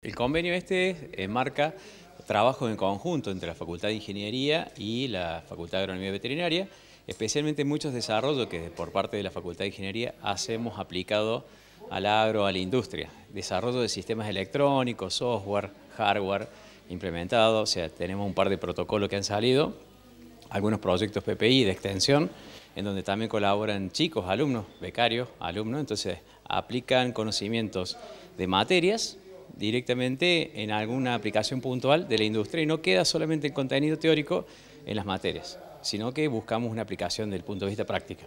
El convenio este enmarca eh, trabajo en conjunto entre la Facultad de Ingeniería y la Facultad de Agronomía Veterinaria, especialmente muchos desarrollos que por parte de la Facultad de Ingeniería hacemos aplicado al agro, a la industria. Desarrollo de sistemas electrónicos, software, hardware implementado, o sea, tenemos un par de protocolos que han salido, algunos proyectos PPI de extensión, en donde también colaboran chicos, alumnos, becarios, alumnos, entonces aplican conocimientos de materias directamente en alguna aplicación puntual de la industria y no queda solamente el contenido teórico en las materias, sino que buscamos una aplicación desde el punto de vista práctica.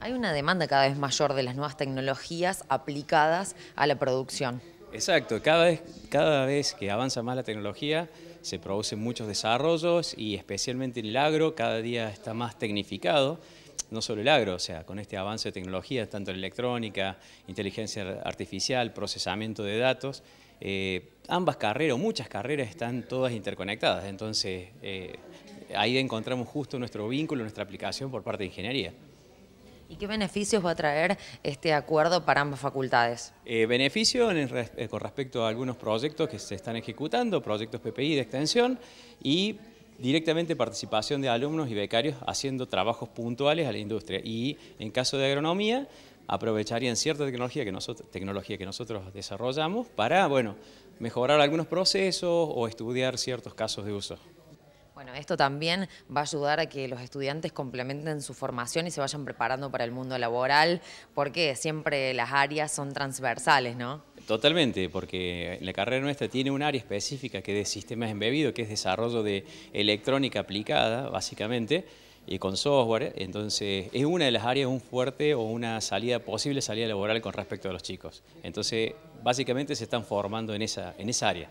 Hay una demanda cada vez mayor de las nuevas tecnologías aplicadas a la producción. Exacto, cada vez, cada vez que avanza más la tecnología se producen muchos desarrollos y especialmente el agro cada día está más tecnificado no solo el agro, o sea, con este avance de tecnologías, tanto en electrónica, inteligencia artificial, procesamiento de datos, eh, ambas carreras, muchas carreras están todas interconectadas, entonces eh, ahí encontramos justo nuestro vínculo, nuestra aplicación por parte de ingeniería. ¿Y qué beneficios va a traer este acuerdo para ambas facultades? Eh, beneficios beneficio con respecto a algunos proyectos que se están ejecutando, proyectos PPI de extensión y directamente participación de alumnos y becarios haciendo trabajos puntuales a la industria y en caso de agronomía aprovecharían cierta tecnología que nosotros, tecnología que nosotros desarrollamos para bueno, mejorar algunos procesos o estudiar ciertos casos de uso. Bueno, esto también va a ayudar a que los estudiantes complementen su formación y se vayan preparando para el mundo laboral, porque siempre las áreas son transversales, ¿no? Totalmente, porque la carrera nuestra tiene un área específica que es de sistemas embebidos, que es desarrollo de electrónica aplicada, básicamente, y con software. Entonces, es una de las áreas un fuerte o una salida, posible salida laboral con respecto a los chicos. Entonces, básicamente se están formando en esa, en esa área.